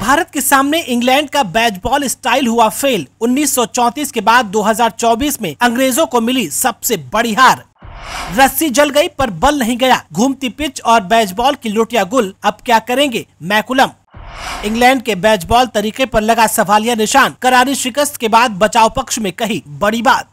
भारत के सामने इंग्लैंड का बैच बॉल स्टाइल हुआ फेल 1934 के बाद 2024 में अंग्रेजों को मिली सबसे बड़ी हार रस्सी जल गई पर बल नहीं गया घूमती पिच और बैच बॉल की लुटिया गुल अब क्या करेंगे मैकुलम इंग्लैंड के बैच बॉल तरीके पर लगा सवालिया निशान करारी शिकस्त के बाद बचाव पक्ष में कही बड़ी बात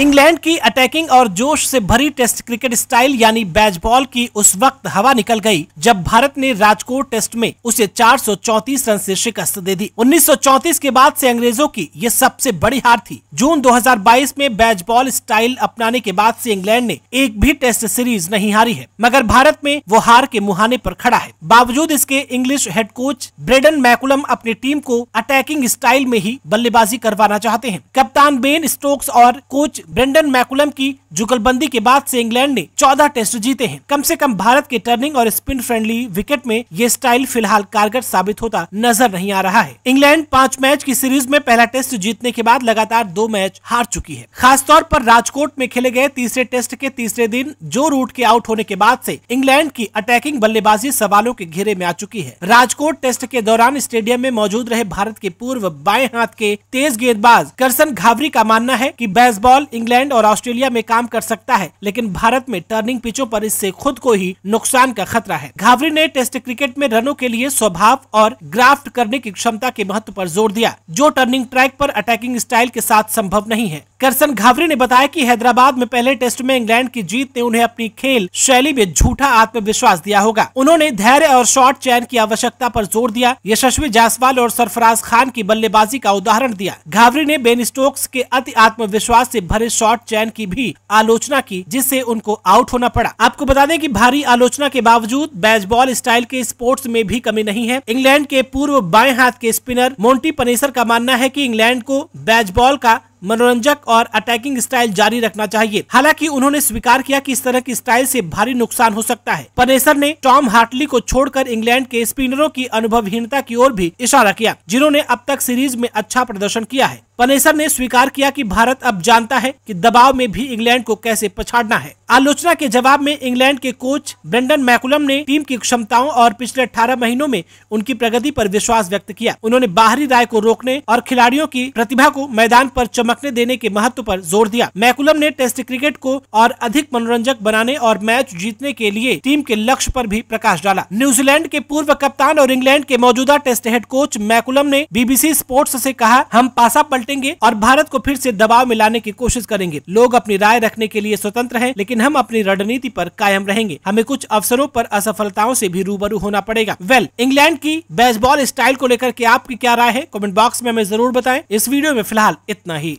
इंग्लैंड की अटैकिंग और जोश से भरी टेस्ट क्रिकेट स्टाइल यानी बैच बॉल की उस वक्त हवा निकल गई जब भारत ने राजकोट टेस्ट में उसे 434 रन से शिकस्त दे दी 1934 के बाद से अंग्रेजों की ये सबसे बड़ी हार थी जून 2022 में बैच बॉल स्टाइल अपनाने के बाद से इंग्लैंड ने एक भी टेस्ट सीरीज नहीं हारी है मगर भारत में वो हार के मुहाने पर खड़ा है बावजूद इसके English head coach Brendon McCullum अपनी टीम को अटैकिंग स्टाइल में ही बल्लेबाजी करवाना चाहते हैं कप्तान बेन स्टोक्स और कोच ब्रेंडन मैकुलम की जुगलबंदी के बाद से इंग्लैंड ने 14 टेस्ट जीते हैं कम से कम भारत के टर्निंग और स्पिन फ्रेंडली विकेट में ये स्टाइल फिलहाल कारगर साबित होता नजर नहीं आ रहा है इंग्लैंड पांच मैच की सीरीज में पहला टेस्ट जीतने के बाद लगातार दो मैच हार चुकी है खासतौर पर राजकोट में खेले गए तीसरे टेस्ट के तीसरे दिन जो रूट के आउट होने के बाद से इंग्लैंड की अटैकिंग बल्लेबाजी सवालों के घेरे में आ चुकी है राजकोट टेस्ट के दौरान स्टेडियम में मौजूद रहे भारत के पूर्व बाएं हाथ के तेज गेंदबाज करसन घावरी का मानना है की बैज बॉल इंग्लैंड और ऑस्ट्रेलिया में काम कर सकता है लेकिन भारत में टर्निंग पिचों पर इससे खुद को ही नुकसान का खतरा है घावरी ने टेस्ट क्रिकेट में रनों के लिए स्वभाव और ग्राफ्ट करने की क्षमता के महत्व पर जोर दिया जो टर्निंग ट्रैक पर अटैकिंग स्टाइल के साथ संभव नहीं है करसन घावरी ने बताया कि हैदराबाद में पहले टेस्ट में इंग्लैंड की जीत ने उन्हें अपनी खेल शैली में झूठा आत्मविश्वास दिया होगा उन्होंने धैर्य और शॉट चयन की आवश्यकता पर जोर दिया यशस्वी जायसवाल और सरफराज खान की बल्लेबाजी का उदाहरण दिया घावरी ने बेन स्टोक्स के अति आत्मविश्वास विश्वास से भरे शॉर्ट चयन की भी आलोचना की जिससे उनको आउट होना पड़ा आपको बता दें कि भारी आलोचना के बावजूद बेसबॉल स्टाइल के स्पोर्ट्स में भी कमी नहीं है इंग्लैंड के पूर्व बाएं हाथ के स्पिनर मोन्टी पनेसर का मानना है कि इंग्लैंड को बैजबॉल का मनोरंजक और अटैकिंग स्टाइल जारी रखना चाहिए हालांकि उन्होंने स्वीकार किया कि इस तरह की स्टाइल से भारी नुकसान हो सकता है पनेसर ने टॉम हार्टली को छोड़कर इंग्लैंड के स्पिनरों की अनुभवहीनता की ओर भी इशारा किया जिन्होंने अब तक सीरीज में अच्छा प्रदर्शन किया है पनेसर ने स्वीकार किया कि भारत अब जानता है कि दबाव में भी इंग्लैंड को कैसे पछाड़ना है आलोचना के जवाब में इंग्लैंड के कोच ब्रेंडन मैकुलम ने टीम की क्षमताओं और पिछले 18 महीनों में उनकी प्रगति पर विश्वास व्यक्त किया उन्होंने बाहरी राय को रोकने और खिलाड़ियों की प्रतिभा को मैदान पर चमकने देने के महत्व पर जोर दिया मैकुलम ने टेस्ट क्रिकेट को और अधिक मनोरंजक बनाने और मैच जीतने के लिए टीम के लक्ष्य पर भी प्रकाश डाला न्यूजीलैंड के पूर्व कप्तान और इंग्लैंड के मौजूदा टेस्ट हेड कोच मैकुलम ने बीबीसी स्पोर्ट्स से कहा हम पासा पलटेंगे और भारत को फिर से दबाव में लाने की कोशिश करेंगे लोग अपनी राय रखने के लिए स्वतंत्र हैं लेकिन हम अपनी रणनीति पर कायम रहेंगे हमें कुछ अवसरों पर असफलताओं से भी रूबरू होना पड़ेगा वेल इंग्लैंड की बेसबॉल स्टाइल को लेकर के आपकी क्या राय है कमेंट बॉक्स में हमें जरूर बताएं इस वीडियो में फिलहाल इतना ही